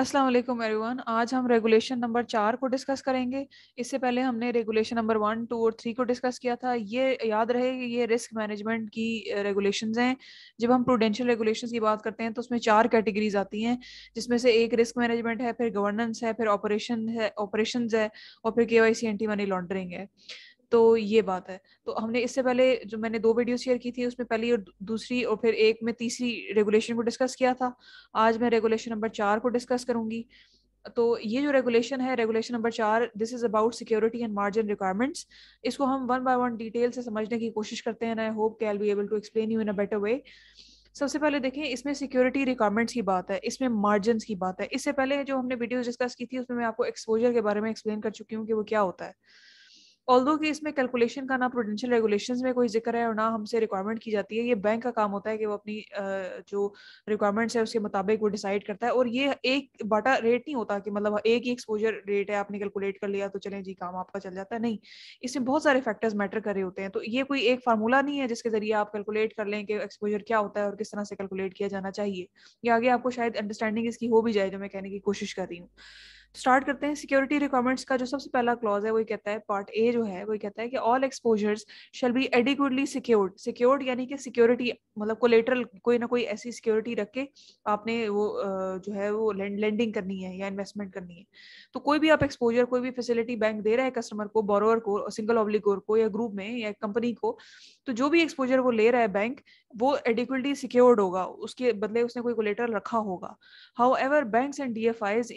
अस्सलाम वालेकुम एवरीवन आज हम रेगुलेशन नंबर चार को डिस्कस करेंगे इससे पहले हमने रेगुलेशन नंबर वन टू और थ्री को डिस्कस किया था ये याद रहे कि ये रिस्क मैनेजमेंट की रेगुलेशन हैं जब हम प्रूडेंशियल रेगुलेशन की बात करते हैं तो उसमें चार कैटेगरीज आती हैं जिसमें से एक रिस्क मैनेजमेंट है फिर गवर्नेंस है फिर ऑपरेशन है ऑपरेशन है और फिर K Y C anti money laundering है तो ये बात है तो हमने इससे पहले जो मैंने दो वीडियो शेयर की थी उसमें पहली और दूसरी और फिर एक में तीसरी रेगुलेशन को डिस्कस किया था आज मैं रेगुलेशन नंबर चार को डिस्कस करूंगी तो ये जो रेगुलेशन है रेगुलेशन नंबर चार this is about security and margin requirements इसको हम वन बाय वन डिटेल से समझने की कोशिश करते हैं I hope I'll be able to explain you in a better way सबसे पहले देखें इसमें सिक्योरिटी रिक्वायरमेंट्स की बात है इसमें मार्जिन की बात है इससे पहले जो हमने वीडियो डिस्कस की थी उसमें मैं आपको एक्सपोजर के बारे में एक्सप्लेन कर चुकी हूँ कि वो क्या होता है ऑल्दो कि इसमें कैलकुलेशन का ना प्रोडेंशियल रेगुलेशंस में कोई जिक्र है और ना हमसे रिक्वायरमेंट की जाती है ये बैंक का काम होता है कि वो अपनी जो रिक्वायरमेंट्स है उसके मुताबिक वो डिसाइड करता है और ये एक बाटा रेट नहीं होता कि मतलब एक ही एक्सपोजर रेट है आपने कैलकुलेट कर लिया तो चले जी काम आपका चल जाता है नहीं इसमें बहुत सारे फैक्टर्स मैटर कर रहे होते हैं तो ये कोई एक फार्मूला नहीं है जिसके जरिए आप कैलकुलेट कर लें कि एक्सपोजर क्या होता है और किस तरह से कैलकुलेट किया जाना चाहिए या आगे आपको शायद अंडरस्टैंडिंग इसकी हो भी जाए जो मैं कहने की कोशिश कर रही हूँ स्टार्ट करते हैं सिक्योरिटी रिक्वायरमेंट्स का जो सबसे पहला क्लॉज है वही कहता है पार्ट ए जो है वही कहता है कि all exposures shall be adequately secured secured यानी कि सिक्योरिटी मतलब कोलेटरल कोई ना कोई ऐसी सिक्योरिटी रख के आपने वो जो है वो लैंडिंग करनी है या इन्वेस्टमेंट करनी है तो कोई भी आप एक्सपोजर कोई भी फैसिलिटी बैंक दे रहा है कस्टमर को बोरोवर को सिंगल ऑब्लिकोर को या ग्रुप में या कंपनी को तो जो भी एक्सपोजर वो ले रहा है बैंक वो एडिक्वेटली सिक्योर्ड होगा उसके बदले उसने कोई कोलेटरल रखा होगा however bank and D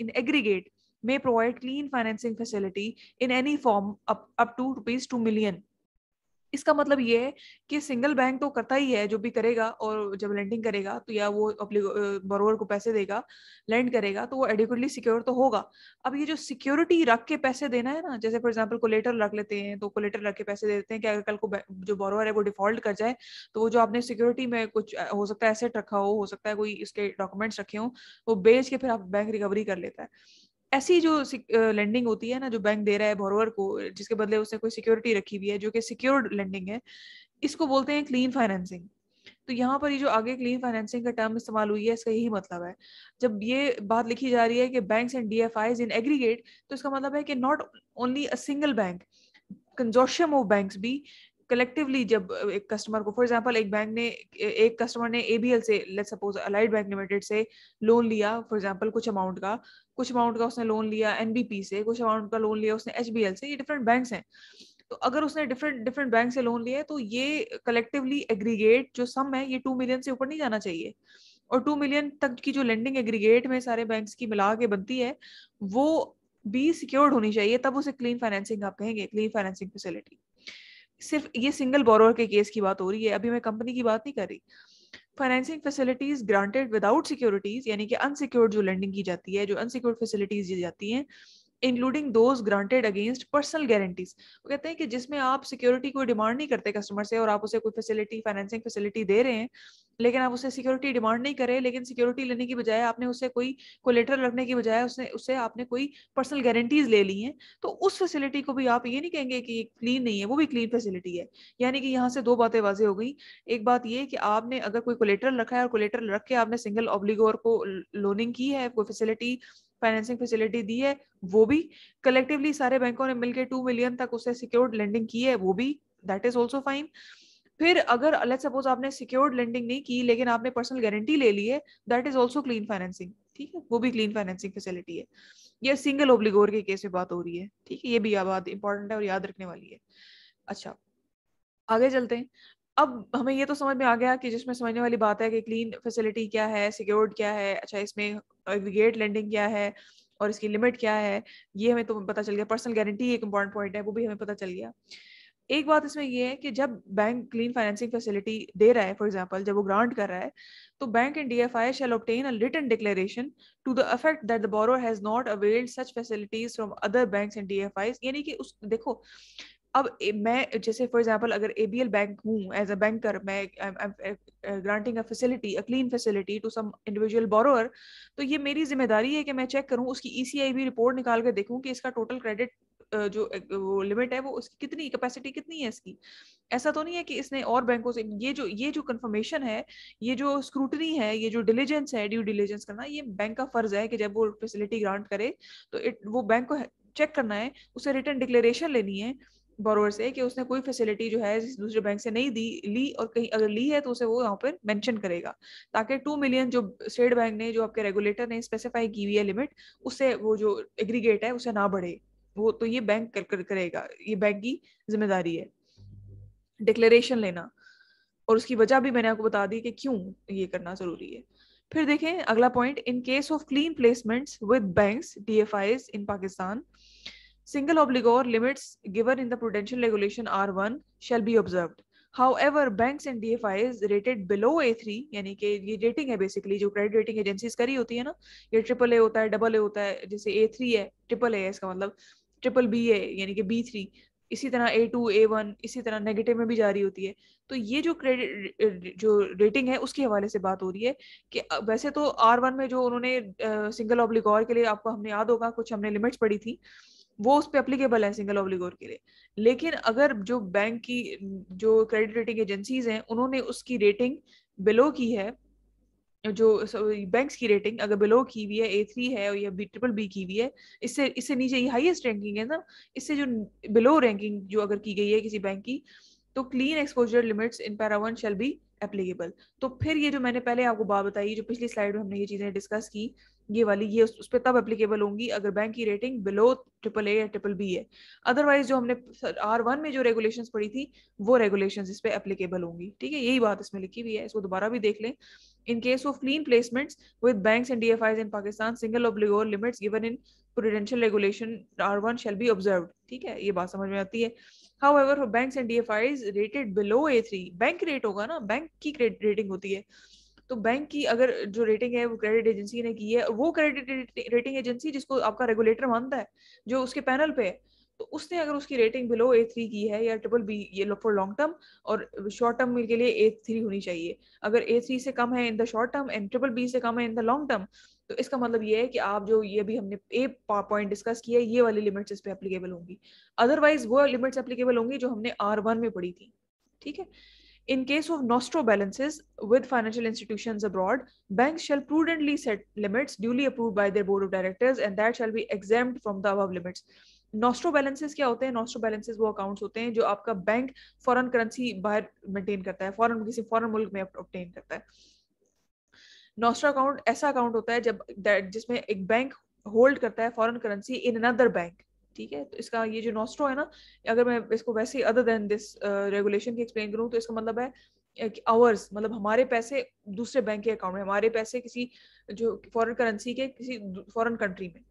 in aggregate may provide clean financing facility in any form up up to rupees two million इसका मतलब ये है कि सिंगल बैंक तो करता ही है जो भी करेगा और जब लेंडिंग करेगा तो या वो बरोवर को पैसे देगा लैंड करेगा तो वो एडिक्वेटली सिक्योर तो होगा अब ये जो सिक्योरिटी रख के पैसे देना है ना जैसे फॉर एग्जांपल कोलेटर रख लेते हैं तो कोलेटर रख के पैसे दे देते हैं कि अगर कल को जो बरोवर है वो डिफॉल्ट कर जाए तो वो जो आपने सिक्योरिटी में कुछ हो सकता है एसेट रखा हो हो सकता है कोई इसके डॉक्यूमेंट्स रखे हों वो बेच के फिर आप बैंक रिकवरी कर लेता है ऐसी जो लेंडिंग होती है ना जो बैंक दे रहा है बोरोवर को जिसके बदले उसने कोई सिक्योरिटी रखी हुई है जो कि सिक्योर्ड लेंडिंग है इसको बोलते हैं क्लीन फाइनेंसिंग तो यहाँ पर ये जो आगे क्लीन फाइनेंसिंग का टर्म इस्तेमाल हुई है इसका यही मतलब है जब ये बात लिखी जा रही है कि banks and DFIs in aggregate तो इसका मतलब है कि not only a single bank consortium of banks भी कलेक्टिवली जब एक कस्टमर को फॉर एग्जांपल एक बैंक ने एक कस्टमर ने एबीएल से let suppose allied bank limited से लोन लिया फॉर एग्जांपल कुछ अमाउंट का कुछ अमाउंट का उसने लोन लिया एनबीपी से कुछ अमाउंट का लोन लिया उसने एचबीएल से ये डिफरेंट बैंक हैं तो अगर उसने डिफरेंट डिफरेंट बैंक से लोन लिया है तो ये कलेक्टिवली एग्रीगेट जो सम है ये टू मिलियन से ऊपर नहीं जाना चाहिए और टू मिलियन तक की जो लेंडिंग एग्रीगेट में सारे बैंक्स की मिला के बनती है वो भी सिक्योर्ड होनी चाहिए तब उसे क्लीन फाइनेंसिंग आप कहेंगे क्लीन फाइनेंसिंग फैसिलिटी सिर्फ ये सिंगल बोरो के केस की बात हो रही है अभी मैं कंपनी की बात नहीं कर रही financing facilities granted without securities यानी कि अनसिक्योर्ड जो लेंडिंग की जाती है जो अनसिक्योर्ड फैसिलिटीज दी जाती हैं including those granted against personal guarantees वो कहते हैं कि जिसमें आप सिक्योरिटी कोई डिमांड नहीं करते कस्टमर से और आप उसे कोई फैसिलिटी फाइनेंसिंग फैसिलिटी दे रहे हैं लेकिन आप उसे सिक्योरिटी डिमांड नहीं करें लेकिन सिक्योरिटी लेने की बजाय आपने उसे कोई कोलेटर रखने की बजाय उसने उसे आपने कोई पर्सनल गारंटीज ले ली हैं तो उस फैसिलिटी को भी आप ये नहीं कहेंगे कि क्लीन नहीं है वो भी क्लीन फैसिलिटी है यानी कि यहाँ से दो बातें वाजे हो गई एक बात ये कि आपने अगर कोई कोलेटर रखा है और कोलेटर रख के आपने सिंगल ऑब्लिगोर को लोनिंग की है कोई फैसिलिटी फाइनेंसिंग फैसिलिटी दी है वो भी कलेक्टिवली सारे बैंकों ने मिलकर टू मिलियन तक उसे सिक्योर्ड लेंडिंग की है वो भी दैट इज ऑल्सो फाइन फिर अगर लेट सपोज आपने सिक्योर्ड लेंडिंग नहीं की लेकिन आपने पर्सनल गारंटी ले ली है that is also clean financing ठीक है वो भी क्लीन फाइनेंसिंग फैसिलिटी है ये सिंगल ओब्लिगोर के केस में बात हो रही है ठीक है ये भी बात इंपॉर्टेंट है और याद रखने वाली है अच्छा आगे चलते हैं अब हमें ये तो समझ में आ गया कि जिसमें समझने वाली बात है कि क्लीन फैसिलिटी क्या है सिक्योर्ड क्या है अच्छा इसमें एग्रीगेट लैंडिंग क्या है और इसकी लिमिट क्या है ये हमें तो पता चल गया पर्सनल गारंटी एक इम्पॉर्टेंट पॉइंट है वो भी हमें पता चल गया एक बात इसमें ये है कि जब बैंक क्लीन फाइनेंसिंग फैसिलिटी दे रहा है फॉर एग्जाम्पल जब वो ग्रांट कर रहा है तो bank and DFI shall obtain a return declaration to the effect that the borrower has not availed such facilities from other banks and I यानी कि उस देखो अब मैं जैसे फॉर एग्जांपल अगर एबीएल बैंक हूँ एज अ बैंकर मैं granting a facility a clean facility to some individual borrower तो ये मेरी जिम्मेदारी है कि मैं चेक करूँ उसकी ईसीआईबी e रिपोर्ट निकाल कर देखूँ कि इसका टोटल क्रेडिट uh, जो uh, वो लिमिट है वो उसकी कितनी कैपेसिटी कितनी है इसकी ऐसा तो नहीं है कि इसने और बैंकों से ये जो ये जो कंफर्मेशन है ये जो स्क्रूटनी है ये जो डिलीजेंस है ड्यू डिलीजेंस करना ये बैंक का फर्ज है कि जब वो फैसिलिटी ग्रांट करे तो इट वो बैंक को चेक करना है उसे रिटर्न डिक्लेरेशन लेनी है बोरोवर से कि उसने कोई फैसिलिटी जो है दूसरे बैंक से नहीं दी ली और कहीं अगर ली है तो उसे वो यहाँ पर मेंशन करेगा ताकि टू मिलियन जो स्टेट बैंक ने जो आपके रेगुलेटर ने स्पेसिफाई की हुई है लिमिट उससे वो जो एग्रीगेट है उसे ना बढ़े वो तो ये बैंक कर, कर करेगा ये बैंक की जिम्मेदारी है डिक्लेरेशन लेना और उसकी वजह भी मैंने आपको बता दी कि क्यों ये करना जरूरी है फिर देखें अगला point in case of clean placements with banks DFIs in Pakistan Single obligor limits given in the prudential regulation R1 shall be observed. However, banks and DFIs rated below A3 yani ke ye rating hai basically jo credit rating agencies kari hoti hai na ye triple a hota hai double a hota hai jaise A3 hai triple a hai iska matlab triple b यानी yani ke b3 इसी तरह A2, A1 ए one इसी तरह negative में भी जा रही होती है तो ये जो क्रेडिट जो रेटिंग है उसके हवाले से बात हो रही है कि वैसे तो R1 में जो उन्होंने सिंगल ऑब्लिक के लिए आपको हमने याद होगा कुछ हमने लिमिट्स पढ़ी थी वो उस पर अप्लीकेबल है सिंगल ऑब्लिगोर के लिए लेकिन अगर जो बैंक की जो क्रेडिट रेटिंग एजेंसीज हैं उन्होंने उसकी रेटिंग बिलो की है जो बैंक्स की रेटिंग अगर बिलो की हुई है ए थ्री है या बी ट्रिपल बी की हुई है इससे इससे नीचे ये हाईएस्ट रैंकिंग है ना इससे जो बिलो रैंकिंग जो अगर की गई है किसी बैंक की तो clean exposure limits in para one shall be applicable तो फिर ये जो मैंने पहले आपको बात बताई जो पिछली स्लाइड में हमने ये चीज़ें डिस्कस की ये वाली ये उस पर तब एप्लीकेबल होंगी अगर बैंक की रेटिंग बिलो ट्रिपल ए या ट्रिपल बी है अदरवाइज जो हमने आर वन में जो रेगुलेशन पढ़ी थी वो रेगुलेशन इस पर एप्लीकेबल होंगी ठीक है यही बात इसमें लिखी हुई है इसको दोबारा भी देख लें in case of clean placements with bank and D F Is in Pakistan single obligor limits given in prudential regulation R one shall be observe ठीक है ये बात समझ में आती है however bank and D F Is rated below A three bank rate होगा ना बैंक की रेटिंग होती है तो बैंक की अगर जो रेटिंग है वो क्रेडिट एजेंसी ने की है वो क्रेडिट रेटिंग एजेंसी जिसको आपका रेगुलेटर मानता है जो उसके पैनल पे है तो उसने अगर उसकी रेटिंग बिलो ए थ्री की है या ट्रिपल बी ये फॉर लॉन्ग टर्म और शॉर्ट टर्म के लिए ए थ्री होनी चाहिए अगर ए थ्री से कम है in the short term and triple B से कम है इन द लॉन्ग टर्म तो इसका मतलब ये है कि आप जो ये भी हमने ए पॉइंट डिस्कस किया है ये वाली लिमिट्स इस पर एप्लीकेबल होंगी अदरवाइज वो लिमिट्स एप्लीकेबल होंगी जो हमने आर वन में पढ़ी थी ठीक है In case of nostro balances with financial institutions abroad, banks shall prudently set limits duly approved by their board of directors and that shall be exempt from the above limits. Nostro balances क्या होते हैं nostro balances वो accounts होते हैं जो आपका bank foreign currency बाहर maintain करता है फॉरेन किसी फॉरेन मुल्क में ऑप्टेन करता है नॉस्ट्रा अकाउंट ऐसा अकाउंट होता है जब जिसमें एक बैंक होल्ड करता है foreign currency in another bank ठीक है तो इसका ये जो नोस्ट्रो है ना अगर मैं इसको वैसे ही अदर देन दिस रेगुलेशन की एक्सप्लेन करूँ तो इसका मतलब है आवर्स मतलब हमारे पैसे दूसरे बैंक के अकाउंट में हमारे पैसे किसी जो फॉरेन करेंसी के किसी फॉरेन कंट्री में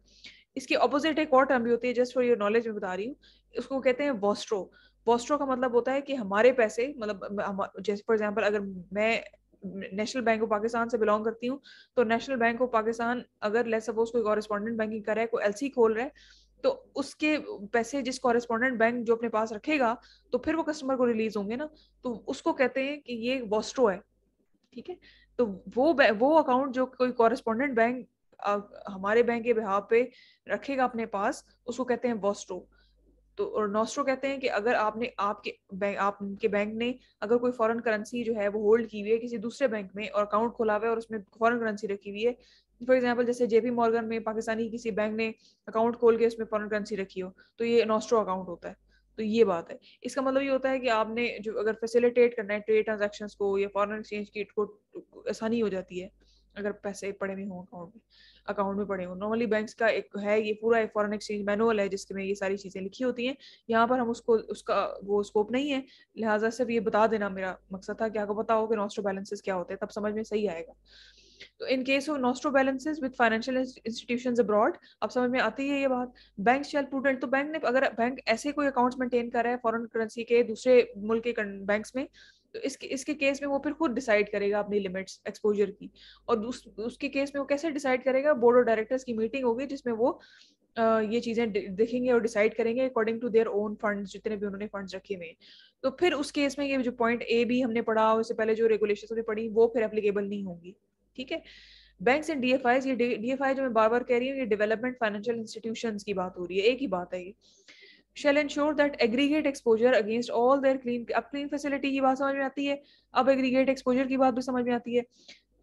इसके अपोजिट एक और टर्म भी होती है जस्ट फॉर योर नॉलेज में बता रही हूँ उसको कहते हैं वॉस्ट्रो वॉस्ट्रो का मतलब होता है कि हमारे पैसे मतलब जैसे फॉर एग्जाम्पल अगर मैं नेशनल बैंक ऑफ पाकिस्तान से बिलोंग करती हूँ तो नेशनल बैंक ऑफ पाकिस्तान अगर लेट सपोज कोई कॉरेस्पॉन्डेंट बैंकिंग कर रहा है कोई एलसी खोल रहा है तो उसके पैसे जिस कॉरेस्पॉन्डेंट बैंक जो अपने पास रखेगा तो फिर वो कस्टमर को रिलीज होंगे ना तो उसको कहते हैं कि ये वॉस्ट्रो है ठीक है तो वो वो अकाउंट जो कोई कॉरेस्पॉन्डेंट बैंक हमारे बैंक के बिहार पे रखेगा अपने पास उसको कहते हैं वॉस्ट्रो तो और नोस्ट्रो कहते हैं कि अगर आपने आपके बैंक आपके बैंक ने अगर कोई फॉरेन करेंसी जो है वो होल्ड की हुई है किसी दूसरे बैंक में और अकाउंट खोला हुआ है और उसमें फॉरेन करेंसी रखी हुई है फॉर एग्जाम्पल जैसे जेपी मॉर्गन में पाकिस्तानी किसी बैंक ने अकाउंट खोल के उसमें फॉरन करेंसी रखी हो तो ये नोस्ट्रो अकाउंट होता है तो ये बात है इसका मतलब ये होता है कि आपने जो अगर फैसिलिटेट करना है ट्रेड ट्रांजेक्शन को या फॉरन एक्सचेंज की आसानी हो जाती है अगर पैसे पड़े हुए हों अकाउंट में अकाउंट में पड़े हों नॉर्मली बैंक का एक है ये पूरा एक फॉरन एक्सचेंज मैनुअल है जिसमें ये सारी चीज़ें लिखी होती हैं यहाँ पर हम उसको उसका वो स्कोप नहीं है लिहाजा सिर्फ ये बता देना मेरा मकसद था कि आपको बताओ कि नॉस्ट्रो बैलेंसेज क्या होते हैं तब समझ में सही आएगा तो in case of nostro balances with financial institution abroad अब समझ में आती है ये बात बैंक शेल प्रूडेंट तो बैंक ने अगर बैंक ऐसे कोई अकाउंट्स मेंटेन कर रहा है फॉरेन करेंसी के दूसरे मुल्क के बैंक्स में इसके इसके केस में वो फिर खुद डिसाइड करेगा अपनी लिमिट्स एक्सपोजर की और उस, उसके केस में वो कैसे डिसाइड करेगा बोर्ड ऑफ डायरेक्टर्स की मीटिंग होगी जिसमें वो ये चीजें देखेंगे और डिसाइड करेंगे according to their own fund जितने भी उन्होंने फंड रखे हुए तो फिर उस केस में ये जो पॉइंट ए भी हमने पढ़ा उससे पहले जो रेगुलेशन हमने पढ़ी वो फिर एप्लीकेबल नहीं होंगी ठीक है बैंक एंड डीएफआई ये डीएफआई जो मैं बार बार कह रही हूँ ये डेवलपमेंट फाइनेंशियल इंस्टीट्यूशन की बात हो रही है एक ही बात है ये shall ensure that aggregate exposure against all their clean अब क्लीन फैसिलिटी की बात समझ में आती है अब एग्रीगेट एक्सपोजर की बात भी समझ में आती है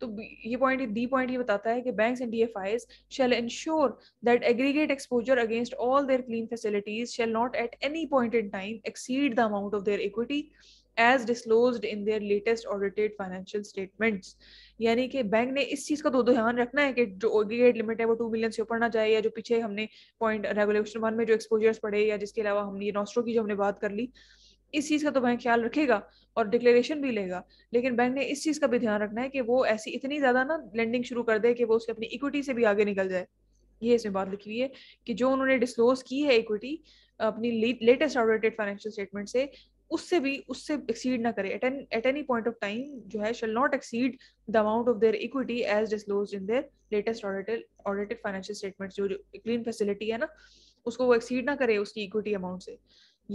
तो ये पॉइंट डी पॉइंट ये बताता है कि banks and DFIs shall ensure that aggregate exposure against all their clean facilities shall not at any point in time exceed the amount of their equity as disclose in their latest audited financial statements यानी कि bank ने इस चीज़ का दो दो ध्यान रखना है कि जो ओग्रीगेट लिमिट है वो टू मिलियन से ऊपर ना जाए या जो पीछे हमने पॉइंट रेगुलेशन वन में जो एक्सपोजर्स पड़े या जिसके अलावा हमने नॉस्ट्रो की जो हमने बात कर ली इस चीज़ का तो बैंक ख्याल रखेगा और डिक्लेरेशन भी लेगा लेकिन बैंक ने इस चीज़ का भी ध्यान रखना है कि वो ऐसी इतनी ज़्यादा ना लेंडिंग शुरू कर दे कि वो उसकी अपनी इक्विटी से भी आगे निकल जाए ये इसमें बात लिखी हुई है कि जो उन्होंने डिस्क्लोज की है इक्विटी अपनी लेटेस्ट ऑडिटेड फाइनेंशियल स्टेटमेंट से उससे भी उससे एक्सीड ना करे at any point of time जो है shall not exceed the amount of their equity as disclose in their latest audited audited financial statement जो क्लीन फैसिलिटी है ना उसको वो एक्सीड ना करे उसकी इक्विटी अमाउंट से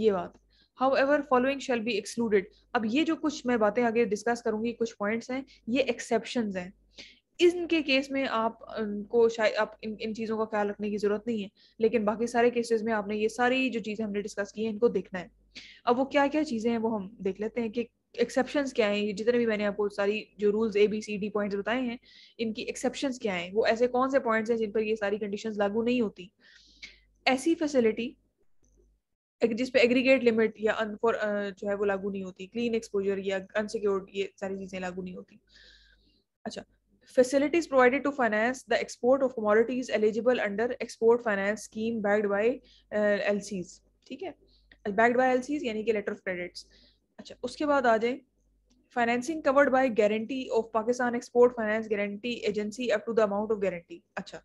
ये बात however following shall be excluded अब ये जो कुछ मैं बातें आगे डिस्कस करूंगी कुछ पॉइंट्स हैं ये एक्सेप्शन हैं इनके केस में आप को शायद आप इन इन चीज़ों का ख्याल रखने की ज़रूरत नहीं है लेकिन बाकी सारे केसेस में आपने ये सारी जो चीज़ें हमने डिस्कस की हैं इनको देखना है अब वो क्या क्या चीज़ें हैं वो हम देख लेते हैं कि एक्सेप्शन क्या है जितने भी मैंने आपको सारी जो rules A B C D points बताए हैं इनकी एक्सेप्शन क्या है वो ऐसे कौन से पॉइंट्स हैं जिन पर ये सारी कंडीशन लागू नहीं होती ऐसी फैसिलिटी जिस पे एग्रीगेट लिमिट या अनफॉर uh, जो है वो लागू नहीं होती क्लीन एक्सपोजर या अनसिक्योर्ड ये सारी चीज़ें लागू नहीं होती अच्छा facilities provided to finance the export of commodities eligible under export finance scheme backed by uh, ठीक है बैक्ड बाय एलसीज यानी कि लेटर ऑफ क्रेडिट्स अच्छा उसके बाद आ जाए financing covered by guarantee of Pakistan export finance guarantee agency up to the amount of guarantee अच्छा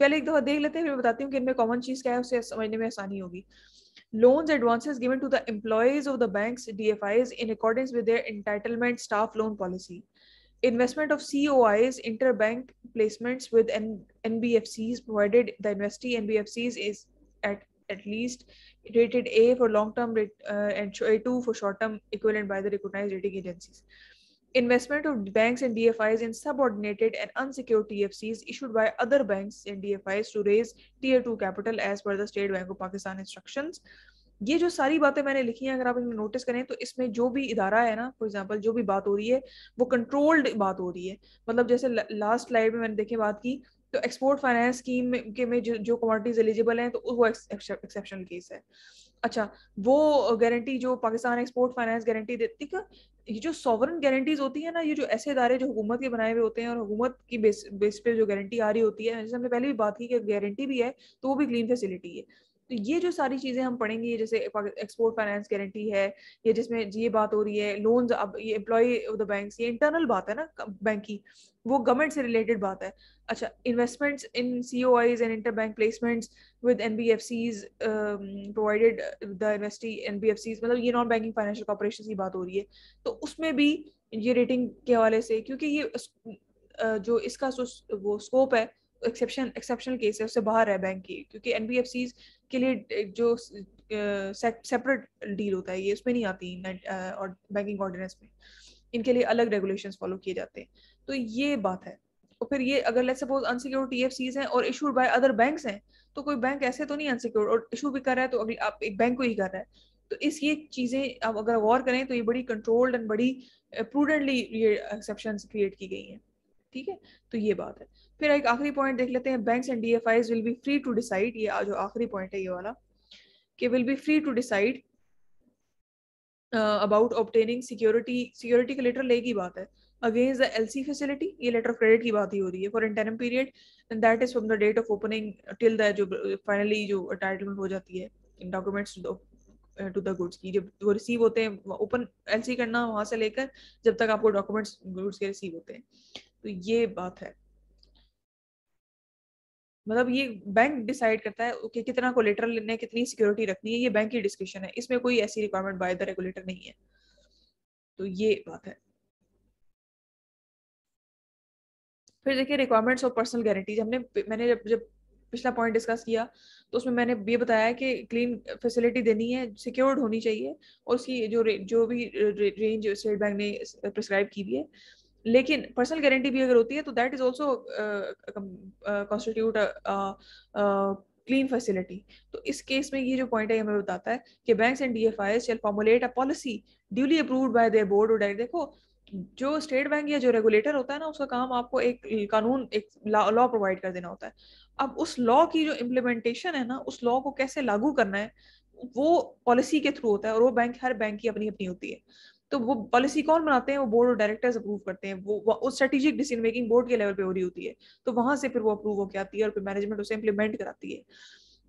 पहले एक दफा देख लेते हैं फिर बताती हूँ कि इनमें कॉमन चीज़ क्या है उसे समझने में आसानी होगी loans advances given to the employees of the banks dfis in accordance with their entitlement staff loan policy investment of cois interbank placements with N- nbfcs provided the investee nbfcs is at at least rated A for long term uh, and A2 for short term equivalent by the recognized rating agencies. Investment of banks and DFIs in subordinated and unsecured TFCs issued by other banks and DFIs to raise Tier 2 capital as per the State Bank of Pakistan instructions. ये जो सारी बातें मैंने लिखी हैं अगर आप इनमें नोटिस करें तो इसमें जो भी इदारा है ना फॉर एग्जांपल जो भी बात हो रही है वो कंट्रोल्ड बात हो रही है मतलब जैसे लास्ट स्लाइड में मैंने देखे बात की तो एक्सपोर्ट फाइनेंस स्कीम के में जो जो कमोडिटीज एलिजिबल हैं तो वो एक्सेप्शन केस है अच्छा वो गारंटी जो पाकिस्तान एक्सपोर्ट फाइनेंस गारंटी देती है ये जो सॉवरन गारंटीज होती है ना ये जो ऐसे इदारे जो हुकूमत के बनाए हुए होते हैं और हुकूमत की बेस बेस पे जो गारंटी आ रही होती है जैसे हमने पहले भी बात की कि गारंटी भी है तो वो भी क्लीन फैसिलिटी है तो ये जो सारी चीज़ें हम पढ़ेंगे जैसे एक्सपोर्ट फाइनेंस गारंटी है ये जिसमें ये बात हो रही है लोन्स अब ये एम्प्लॉई ऑफ द बैंक ये इंटरनल बात है ना बैंक की वो गवर्नमेंट से रिलेटेड बात है अच्छा investments in C O Is and inter bank placements with N B F Cs provided the investee N B F Cs मतलब ये नॉन बैंकिंग फाइनेंशियल कॉपोरेशन की बात हो रही है तो उसमें भी ये रेटिंग के हवाले से क्योंकि ये जो इसका वो स्कोप है एक्सेप्शन एक्सेप्शनल केस है उससे बाहर है बैंक की क्योंकि एन बी एफ सीज के लिए जो सेपरेट डील होता है ये इसमें नहीं आती और बैंकिंग ऑर्डिनेंस में इनके लिए अलग रेगुलेशन फॉलो किए जाते हैं तो ये बात है और फिर ये अगर लेट्स सपोज अनसिक्योर्ड टीएफसीज हैं और इशूड बाय अदर बैंक्स हैं तो कोई बैंक ऐसे तो नहीं अनसिक्योर्ड और इशू भी कर रहा है तो अगली आप एक बैंक को ही कर रहा है तो इस ये चीज़ें आप अगर गौर करें तो ये बड़ी कंट्रोल्ड एंड बड़ी प्रूडेंटली ये एक्सेप्शन क्रिएट की गई हैं ठीक है तो ये बात है फिर एक आखिरी पॉइंट देख लेते हैं banks and DFIs will be free to decide ये जो आखिरी पॉइंट है ये वाला कि will be free to decide about obtaining security security का लेटर लेगी बात है against the L C facility ये लेटर ऑफ क्रेडिट की बात ही हो रही है for interim period and that is from the date of opening till the जो फाइनली जो टाइटलमेंट हो जाती है इन डॉक्यूमेंट्स टू द गुड्स की जब वो रिसीव होते हैं ओपन एल सी करना वहाँ से लेकर जब तक आपको डॉक्यूमेंट्स गुड्स के रिसीव होते हैं तो ये बात है मतलब ये बैंक डिसाइड करता है कि कितना कोलेटरल लेना है कितनी सिक्योरिटी रखनी है ये बैंक की डिस्कशन है इसमें कोई ऐसी रिक्वायरमेंट बाय द रेगुलेटर नहीं है तो ये बात है फिर देखिए रिक्वायरमेंट्स ऑफ पर्सनल गारंटीज हमने मैंने जब जब पिछला पॉइंट डिस्कस किया तो उसमें मैंने ये बताया कि क्लीन फैसिलिटी देनी है सिक्योर्ड होनी चाहिए और उसकी जो जो भी रेंज स्टेट बैंक ने प्रिस्क्राइब की हुई है लेकिन पर्सनल गारंटी भी अगर होती है तो that is also constitute clean facility तो इस केस में ये जो पॉइंट है हमें बताता है कि banks and D F I shall formulate a policy duly approved by their board और देखो जो स्टेट बैंक या जो रेगुलेटर होता है ना उसका काम आपको एक कानून एक लॉ प्रोवाइड कर देना होता है अब उस लॉ की जो इम्प्लीमेंटेशन है ना उस लॉ को कैसे लागू करना है वो पॉलिसी के थ्रू होता है और वो बैंक हर बैंक की अपनी अपनी होती है तो वो पॉलिसी कौन बनाते हैं वो बोर्ड ऑफ डायरेक्टर्स अप्रूव करते हैं वो वो स्ट्रेटेजिक डिसीजन मेकिंग बोर्ड के लेवल पे हो रही होती है तो वहां से फिर वो अप्रूव होकर आती है और फिर मैनेजमेंट उसे इंप्लीमेंट कराती है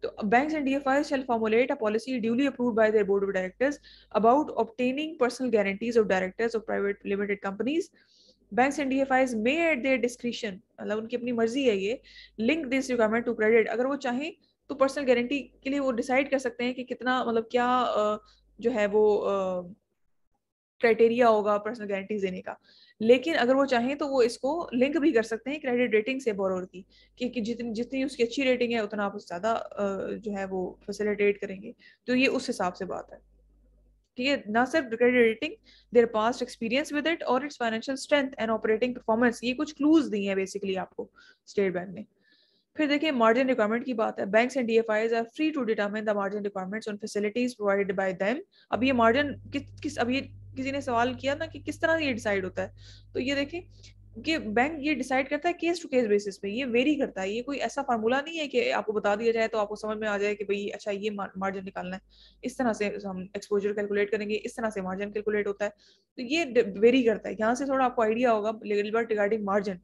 तो bank and D F I shall formulate a policy duly approve by their board of directors about obtaining personal guarantees of directors of private limited companies banks and D may at their description मतलब उनकी अपनी मर्जी है ये link this requirement to credit अगर वो चाहें तो पर्सनल गारंटी के लिए वो डिसाइड कर सकते हैं कि कितना मतलब क्या जो है वो क्राइटेरिया होगा पर्सनल गारंटी देने का लेकिन अगर वो चाहें तो वो इसको लिंक भी कर सकते हैं क्रेडिट रेटिंग से बोरोर की कि, कि जितनी जितनी उसकी अच्छी रेटिंग है उतना आप ज़्यादा जो है वो फैसिलिटेट करेंगे तो ये उस हिसाब से बात है ठीक है ना सिर्फ credit rating their past experience with it और its financial strength and operating performance ये कुछ क्लूज दी है बेसिकली आपको स्टेट बैंक ने फिर देखिए मार्जिन रिक्वायरमेंट की बात है banks and DFIs are free to determine the margin requirements on facilities provided by them अब ये मार्जिन किस किस अब ये किसी ने सवाल किया ना कि किस तरह ये डिसाइड होता है तो ये देखें कि बैंक ये डिसाइड करता है केस टू केस बेसिस पे ये वेरी करता है ये कोई ऐसा फार्मूला नहीं है कि आपको बता दिया जाए तो आपको समझ में आ जाए कि भाई अच्छा ये मार्जिन निकालना है इस तरह से हम एक्सपोजर कैलकुलेट करेंगे इस तरह से मार्जिन कैलकुलेट होता है तो ये वेरी करता है यहाँ से थोड़ा आपको आइडिया होगा लेकिन रिगार्डिंग मार्जिन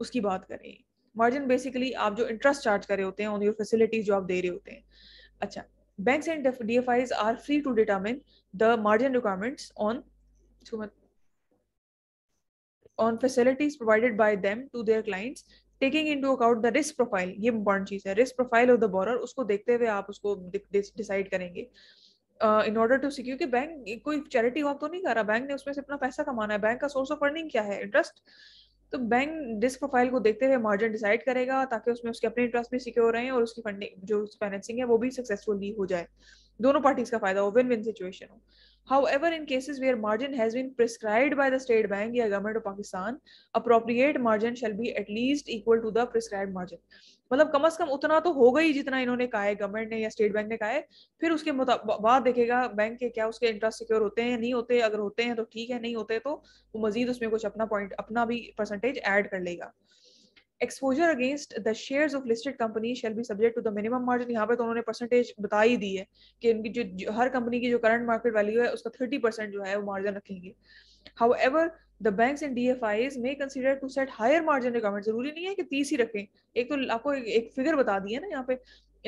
उसकी बात करें मार्जिन बेसिकली आप जो इंटरेस्ट चार्ज कर रहे होते हैं ऑन योर फैसिलिटीज जो आप दे रहे होते हैं अच्छा banks and DFIs are free to determine the margin requirements on on facilities provided by them to their clients taking into account the risk profile profile ये इंपॉर्टेंट चीज़ है risk profile of the borrower उसको देखते हुए आप उसको decide करेंगे in order to secure कि बैंक कोई चैरिटी वर्क तो नहीं कर रहा बैंक ने उसमें से अपना पैसा कमाना है बैंक का सोर्स ऑफ अर्निंग क्या है इंटरेस्ट तो बैंक रिस्क प्रोफाइल को देखते हुए मार्जिन डिसाइड करेगा ताकि उसमें उसके अपने इंटरेस्ट भी सिक्योर रहे और उसकी फंडिंग जो फाइनेंसिंग है वो भी सक्सेसफुली हो जाए दोनों पार्टीज का फायदा हो विन विन सिचुएशन हो however in cases where margin has been prescribe by the state bank या government of Pakistan appropriate margin shall be at least equal to the prescribed margin. मतलब कम अज कम उतना तो होगा ही जितना इन्होंने कहा है गवर्नमेंट ने या स्टेट बैंक ने कहा है फिर उसके बाद देखेगा बैंक के क्या उसके इंटरेस्ट सिक्योर होते हैं नहीं होते अगर होते हैं तो ठीक है नहीं होते तो वो मजीद उसमें कुछ अपना पॉइंट अपना भी परसेंटेज एड कर लेगा exposure against the share of listed company shall be subject to the minimum margin यहाँ पे तो उन्होंने परसेंटेज बता ही दी है कि इनकी जो, जो हर कंपनी की जो करंट मार्केट वैल्यू है उसका थर्टी परसेंट जो है वो मार्जिन रखेंगे however the bank and D F Is may consider to set higher margin requirement जरूरी नहीं है कि तीस ही रखें एक तो आपको एक, एक फिगर बता दी है ना यहाँ पे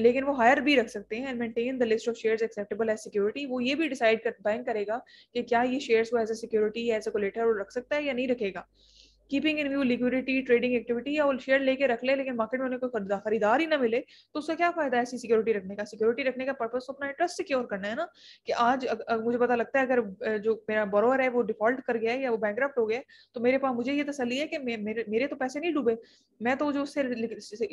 लेकिन वो हायर भी रख सकते हैं and maintain the list of shares acceptable as security वो ये भी डिसाइड कर बैंक करेगा कि क्या ये शेयर्स को as a security as a collateral रख सकता है या नहीं रखेगा keeping in view liquidity trading activity या वो शेयर लेके रख ले लेकिन मार्केट में उन्हें कोई खरीदार ही ना मिले तो उसका क्या फायदा है ऐसी सिक्योरिटी रखने का सिक्योरिटी रखने का पर्पज तो अपना इंटरेस्ट सिक्योर करना है ना कि आज अग, अग, मुझे पता लगता है अगर जो मेरा बोरोवर है वो डिफॉल्ट कर गया है या वो बैंक हो गया तो मेरे पास मुझे ये तसली है कि मेरे मेरे तो पैसे नहीं डूबे मैं तो जो उससे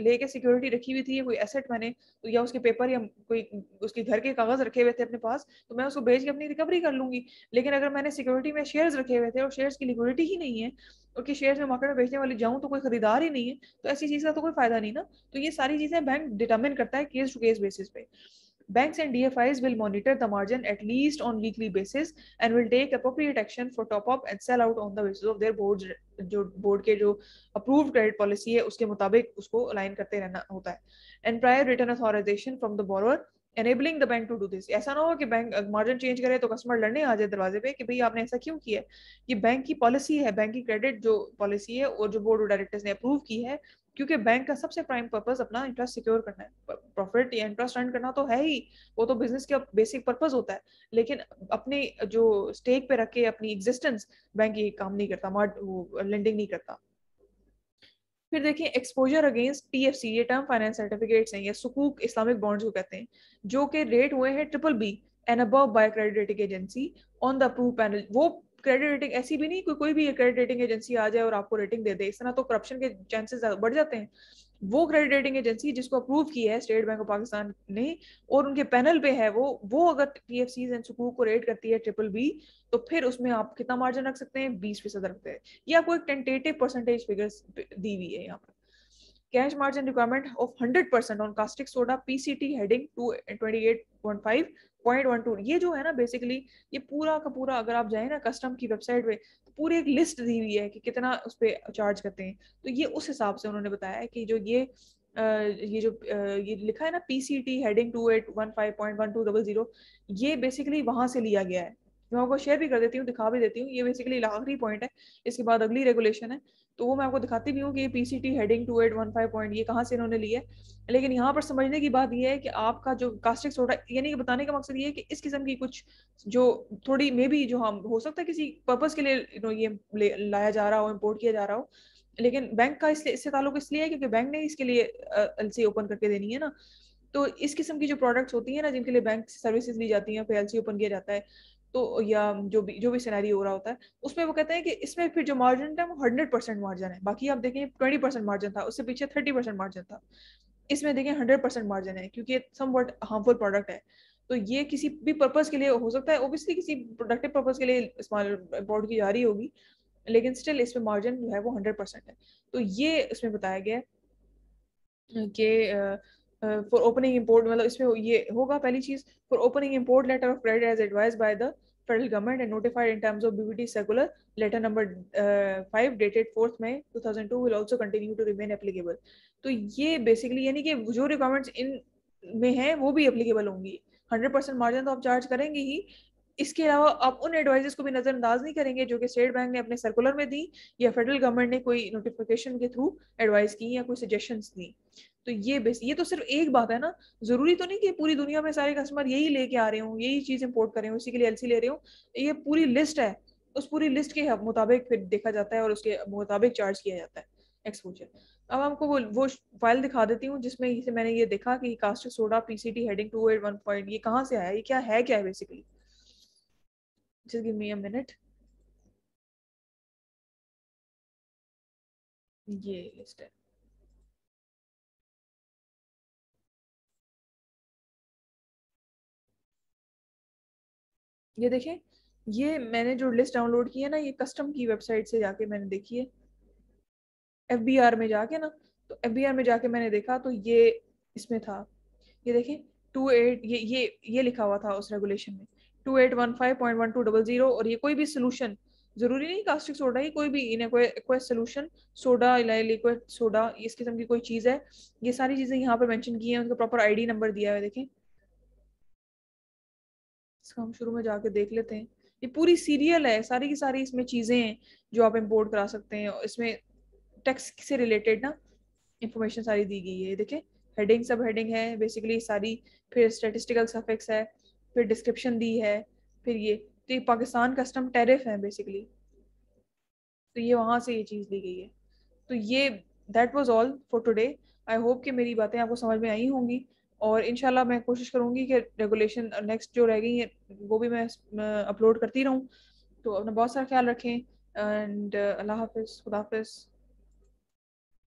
लेके सिक्योरिटी रखी हुई थी कोई एसेट मैंने तो या उसके पेपर या कोई उसके घर के कागज रखे हुए थे अपने पास तो मैं उसको बेच के अपनी रिकवरी कर लूंगी लेकिन अगर मैंने सिक्योरिटी में शेयर्स रखे हुए थे और शेयर्स की लिक्विडिटी ही नहीं है और कि शेयर्स में मार्केट में बेचने वाली जाऊं तो कोई खरीदार ही नहीं है तो ऐसी चीज़ का तो कोई फायदा नहीं ना तो ये सारी चीज़ें बैंक डिटरमिन करता है केस टू केस बेसिस पे banks and DFIs will monitor the margin at least on weekly basis and will take appropriate action for top up and sell out on the basis of their board जो board के जो approved credit policy है उसके मुताबिक उसको align करते रहना होता है and prior written authorization from the borrower enabling the bank to do this ऐसा ना हो कि बैंक मार्जिन चेंज करे तो कस्टमर लड़ने आ जाए दरवाजे पे कि भाई आपने ऐसा क्यों किया है ये बैंक की पॉलिसी है बैंक की क्रेडिट जो पॉलिसी है और जो बोर्ड ऑफ डायरेक्टर्स ने अप्रूव की है क्योंकि बैंक का सबसे प्राइम पर्पज अपना इंटरेस्ट सिक्योर करना है प्रॉफिट या इंटरेस्ट अर्न करना तो है ही वो तो बिजनेस का बेसिक पर्पज होता है लेकिन अपने जो स्टेक पे रख के अपनी एग्जिस्टेंस बैंक ये काम नहीं करता वो लेंडिंग नहीं करता फिर देखिए एक्सपोजर अगेंस्ट एफ सी ये टर्म फाइनेंस सर्टिफिकेट्स हैं या सुकूक इस्लामिक बॉन्ड्स को कहते हैं जो कि रेट हुए हैं triple B and above by credit rating agency on the approve panel वो क्रेडिट रेटिंग ऐसी भी नहीं कोई कोई भी क्रेडिट रेटिंग एजेंसी आ जाए और आपको रेटिंग दे दे इस तरह तो करप्शन के चांसेस बढ़ जाते हैं वो क्रेडिट रेटिंग एजेंसी जिसको अप्रूव की है स्टेट बैंक ऑफ पाकिस्तान ने और उनके पैनल पे है वो वो अगर पी एफ सीज एंड सुकूक को रेट करती है ट्रिपल बी तो फिर उसमें आप कितना मार्जिन रख सकते हैं बीस फीसद रखते हैं ये आपको एक टेंटेटिव परसेंटेज फिगर्स दी हुई है यहाँ पर cash margin requirement of hundred percent on caustic soda P C T heading two twenty eight point five point one two ये जो है ना बेसिकली ये पूरा का पूरा अगर आप जाए ना कस्टम की वेबसाइट पे पूरी एक लिस्ट दी हुई है कि कितना उस पर चार्ज करते हैं तो ये उस हिसाब से उन्होंने बताया है कि जो ये ये जो ये लिखा है ना P C T heading two eight one five point one two double zero ये बेसिकली वहाँ से लिया गया है मैं आपको शेयर भी कर देती हूँ दिखा भी देती हूँ ये बेसिकली आखिरी पॉइंट है इसके बाद अगली रेगुलेशन है तो वो मैं आपको दिखाती भी हूँ कि P C T heading two eight one five point ये कहाँ से इन्होंने है लेकिन यहाँ पर समझने की बात यह है कि आपका जो कास्टिक सोडा यानी कि बताने का मकसद ये है कि इस किस्म की कुछ जो थोड़ी मे बी जो हम हो सकता है किसी पर्पज़ के लिए ये लाया जा रहा हो इम्पोर्ट किया जा रहा हो लेकिन बैंक का इसलिए इससे ताल्लुक इसलिए है क्योंकि बैंक ने इसके लिए एल सी ओपन करके देनी है ना तो इस किस्म की जो प्रोडक्ट्स होती हैं ना जिनके लिए बैंक सर्विसेज ली जाती हैं फिर एल सी ओपन किया जाता है तो या जो भी जो भी सिनेरी हो रहा होता है उसमें वो कहते हैं कि इसमें फिर जो मार्जिन था वो हंड्रेड परसेंट मार्जिन है बाकी आप देखें ट्वेंटी परसेंट मार्जिन था उससे पीछे थर्टी परसेंट मार्जिन था इसमें देखें हंड्रेड परसेंट मार्जिन है क्योंकि सम वर्ट हार्मफुल प्रोडक्ट है तो ये किसी भी पर्पज़ के लिए हो सकता है ओबियसली किसी प्रोडक्टिव पर्पज़ के लिए इस्तेमाल इम्पोर्ट की जा रही होगी लेकिन स्टिल इसमें मार्जिन जो है वो हंड्रेड परसेंट है तो ये इसमें बताया गया है कि फॉर ओपनिंग इम्पोर्ट मतलब इसमें ये होगा पहली चीज for opening import letter of credit as advise by the federal government and notified in terms of BBT circular letter number five dated fourth May two thousand two will also continue to remain applicable तो ये basically यानी कि जो requirements in में है वो भी applicable होंगी हंड्रेड परसेंट मार्जिन तो आप चार्ज करेंगे ही इसके अलावा आप उन एडवाइजेस को भी नज़रअंदाज नहीं करेंगे जो कि स्टेट बैंक ने अपने सर्कुलर में दी या फेडरल गवर्नमेंट ने कोई नोटिफिकेशन के थ्रू एडवाइस की या कोई सजेशन दी तो ये बेस ये तो सिर्फ एक बात है ना जरूरी तो नहीं कि पूरी दुनिया में सारे कस्टमर यही लेके आ रहे हो यही चीज़ इम्पोर्ट कर रहे हो इसी के लिए एलसी ले रहे हो ये पूरी लिस्ट है उस पूरी लिस्ट के मुताबिक फिर देखा जाता है और उसके मुताबिक चार्ज किया जाता है एक्सपोजर अब आपको वो वो फाइल दिखा देती हूँ जिसमें मैंने ये देखा कि caustic soda PCT heading two eight one point ये कहाँ से आया ये क्या है क्या है basically Just give me a minute. ये लिस्ट है ये देखें ये मैंने जो लिस्ट डाउनलोड की है ना ये कस्टम की वेबसाइट से जाके मैंने देखी है एफ बी आर में जाके ना तो एफ बी आर में जाके मैंने देखा तो ये इसमें था ये देखें टू एट ये ये ये लिखा हुआ था उस रेगुलेशन में two eight one five point one two double zero और ये कोई भी सोल्यूशन जरूरी नहीं कास्टिक सोडा ही कोई भी इन्हें कोई सोल्यूशन सोडा इलाइल लिक्विड सोडा इस किस्म की कोई चीज़ है ये सारी चीज़ें यहाँ पर मैंशन की है उनका प्रॉपर आईडी नंबर दिया है देखें इसका हम शुरू में जाके देख लेते हैं ये पूरी सीरियल है सारी की सारी इसमें चीज़ें हैं जो आप इम्पोर्ट करा सकते हैं इसमें टैक्स से रिलेटेड ना इंफॉर्मेशन सारी दी गई है देखें हेडिंग सब हेडिंग है बेसिकली सारी फिर स्टेटिस्टिकल सफेक्स है फिर डिस्क्रिप्शन दी है फिर ये तो ये पाकिस्तान कस्टम टेरिफ है बेसिकली तो ये वहाँ से ये चीज़ ली गई है तो ये that was all for today I hope कि मेरी बातें आपको समझ में आई होंगी और इन मैं कोशिश करूँगी कि रेगुलेशन नेक्स्ट जो रह गई है वो भी मैं अपलोड करती रहूँ तो अपना बहुत सारा ख्याल रखें एंड uh, अल्लाह हाफिज़ खुदा हाफिज़